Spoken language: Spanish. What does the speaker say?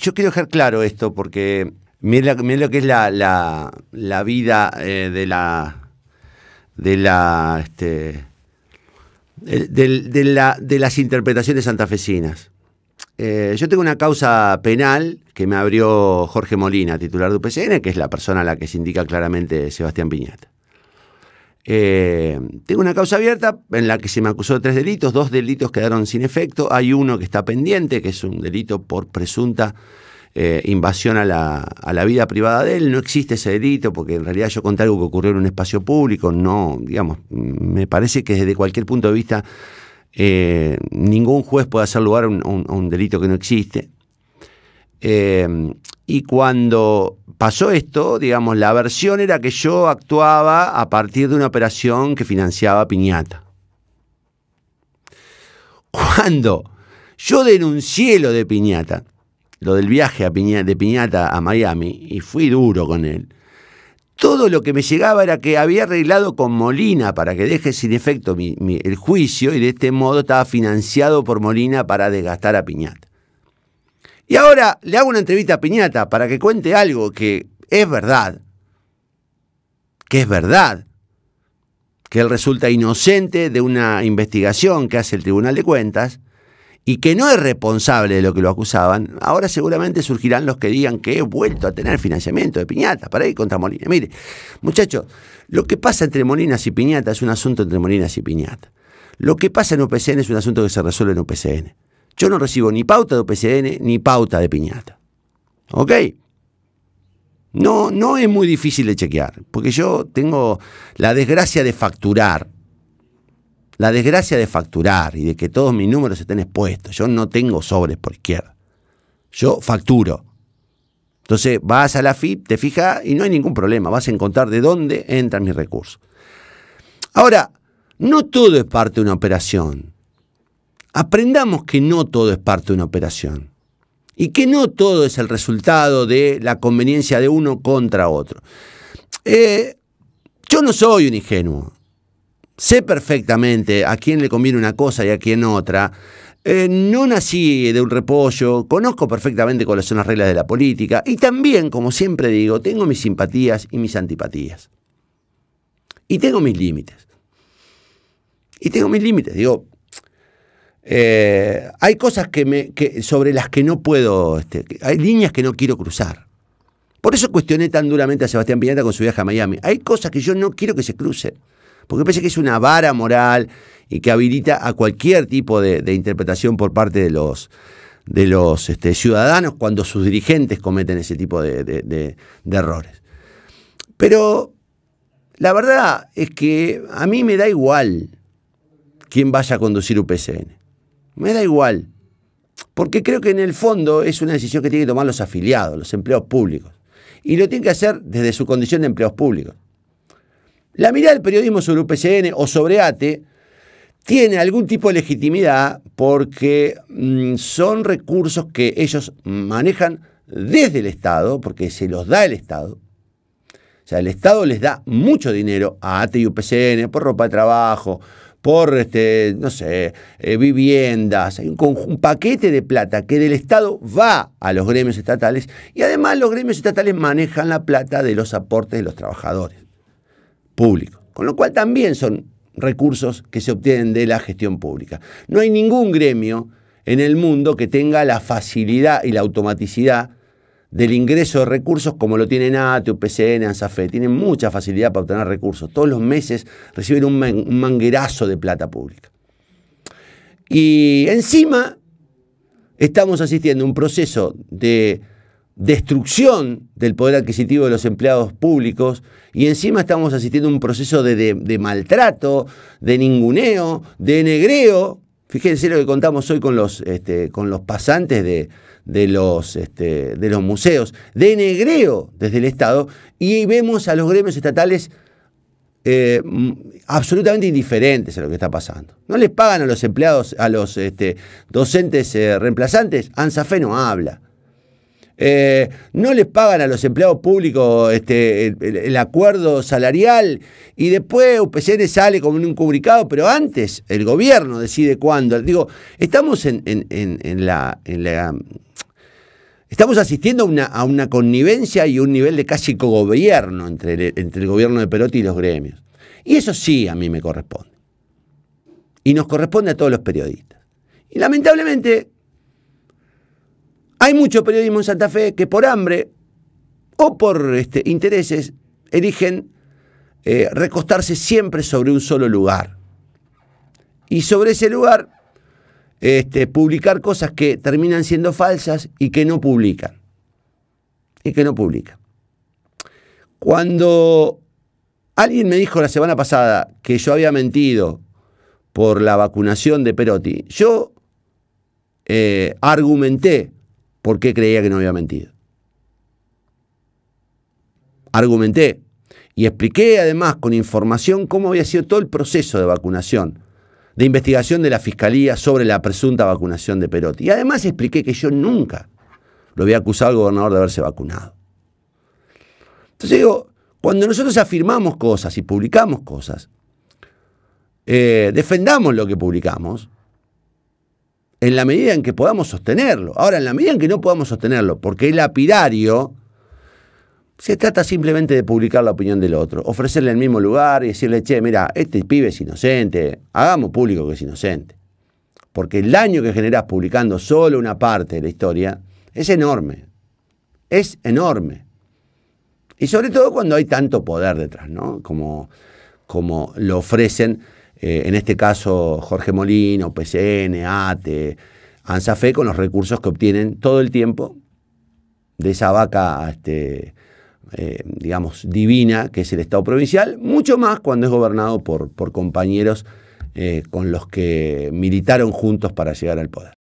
Yo quiero dejar claro esto porque miren lo, que es la, vida eh, de la. de la. Este, la, de las interpretaciones santafesinas. Eh, yo tengo una causa penal que me abrió Jorge Molina, titular de UPCN, que es la persona a la que se indica claramente Sebastián Piñata. Eh, tengo una causa abierta en la que se me acusó de tres delitos, dos delitos quedaron sin efecto, hay uno que está pendiente, que es un delito por presunta eh, invasión a la, vida privada de él, no existe ese delito, porque en realidad yo conté algo que ocurrió en un espacio público, no, digamos, me parece que desde cualquier punto de vista eh, ningún juez puede hacer lugar a un, delito que no existe. Y cuando pasó esto, digamos, la versión era que yo actuaba a partir de una operación que financiaba Piñata. Cuando yo denuncié lo de Piñata, lo del viaje de Piñata a Miami, y fui duro con él, todo lo que me llegaba era que había arreglado con Molina para que deje sin efecto el juicio y de este modo estaba financiado por Molina para desgastar a Piñata. Y ahora le hago una entrevista a Piñata para que cuente algo que es verdad, que es verdad, que él resulta inocente de una investigación que hace el Tribunal de Cuentas y que no es responsable de lo que lo acusaban, ahora seguramente surgirán los que digan que he vuelto a tener financiamiento de Piñata para ir contra Molina. Mire, muchachos, lo que pasa entre Molinas y Piñata es un asunto entre Molinas y Piñata. Lo que pasa en UPCN es un asunto que se resuelve en UPCN. Yo no recibo ni pauta de OPCN ni pauta de piñata. ¿Ok? No, no es muy difícil de chequear, porque yo tengo la desgracia de facturar. La desgracia de facturar y de que todos mis números estén expuestos. Yo no tengo sobres por izquierda. Yo facturo. Entonces vas a la FIP, te fijas y no hay ningún problema. Vas a encontrar de dónde entran mis recursos. Ahora, no todo es parte de una operación aprendamos que no todo es parte de una operación y que no todo es el resultado de la conveniencia de uno contra otro. Eh, yo no soy un ingenuo. Sé perfectamente a quién le conviene una cosa y a quién otra. Eh, no nací de un repollo, conozco perfectamente cuáles son las reglas de la política y también, como siempre digo, tengo mis simpatías y mis antipatías. Y tengo mis límites. Y tengo mis límites. Digo, eh, hay cosas que sobre las que no puedo, este, hay líneas que no quiero cruzar. Por eso cuestioné tan duramente a Sebastián Piñata con su viaje a Miami. Hay cosas que yo no quiero que se crucen, porque pensé que es una vara moral y que habilita a cualquier tipo de, interpretación por parte de los, de los este, ciudadanos cuando sus dirigentes cometen ese tipo de, errores. Pero la verdad es que a mí me da igual quién vaya a conducir UPCN. Me da igual. Porque creo que en el fondo es una decisión que tienen que tomar los afiliados, los empleados públicos. Y lo tienen que hacer desde su condición de empleados públicos. La mirada del periodismo sobre UPCN o sobre ATE tiene algún tipo de legitimidad porque mm, son recursos que ellos manejan desde el Estado, porque se los da el Estado. O sea, el Estado les da mucho dinero a ATE y UPCN por ropa de trabajo, por, este, no sé, eh, viviendas, hay un, un, paquete de plata que del Estado va a los gremios estatales y además los gremios estatales manejan la plata de los aportes de los trabajadores públicos, con lo cual también son recursos que se obtienen de la gestión pública. No hay ningún gremio en el mundo que tenga la facilidad y la automaticidad del ingreso de recursos como lo tienen ATE, UPCN, ANSAFE. Tienen mucha facilidad para obtener recursos. Todos los meses reciben un, manguerazo de plata pública. Y encima estamos asistiendo a un proceso de destrucción del poder adquisitivo de los empleados públicos y encima estamos asistiendo a un proceso de, de maltrato, de ninguneo, de negreo Fíjense lo que contamos hoy con los, este, con los pasantes de, los, este, de los museos, de negreo desde el Estado, y vemos a los gremios estatales eh, mm, absolutamente indiferentes a lo que está pasando. No les pagan a los empleados, a los este, docentes eh, reemplazantes, ANSAFE no habla. Eh, no les pagan a los empleados públicos este, el, acuerdo salarial y después UPCN sale como un cubricado, pero antes el gobierno decide cuándo. Digo, estamos en, la, Estamos asistiendo a una, connivencia y un nivel de casi cogobierno entre entre el gobierno de Perotti y los gremios. Y eso sí a mí me corresponde. Y nos corresponde a todos los periodistas. Y lamentablemente hay mucho periodismo en Santa Fe que por hambre o por este, intereses eligen eh, recostarse siempre sobre un solo lugar. Y sobre ese lugar este, publicar cosas que terminan siendo falsas y que no publican. Y que no publican. Cuando alguien me dijo la semana pasada que yo había mentido por la vacunación de Perotti, yo eh, argumenté por qué creía que no había mentido. Argumenté y expliqué además con información cómo había sido todo el proceso de vacunación, de investigación de la Fiscalía sobre la presunta vacunación de Perotti. Y además expliqué que yo nunca lo había acusado al gobernador de haberse vacunado. Entonces digo, cuando nosotros afirmamos cosas y publicamos cosas, eh, defendamos lo que publicamos, en la medida en que podamos sostenerlo. Ahora, en la medida en que no podamos sostenerlo, porque el lapidario se trata simplemente de publicar la opinión del otro, ofrecerle el mismo lugar y decirle, che, mira, este pibe es inocente, hagamos público que es inocente. Porque el daño que generás publicando solo una parte de la historia es enorme. Es enorme. Y sobre todo cuando hay tanto poder detrás, ¿no? Como, como lo ofrecen eh, en este caso Jorge Molino, PCN, ATE, ANSAFE, con los recursos que obtienen todo el tiempo de esa vaca, este, eh, digamos, divina que es el Estado provincial, mucho más cuando es gobernado por, compañeros eh, con los que militaron juntos para llegar al poder.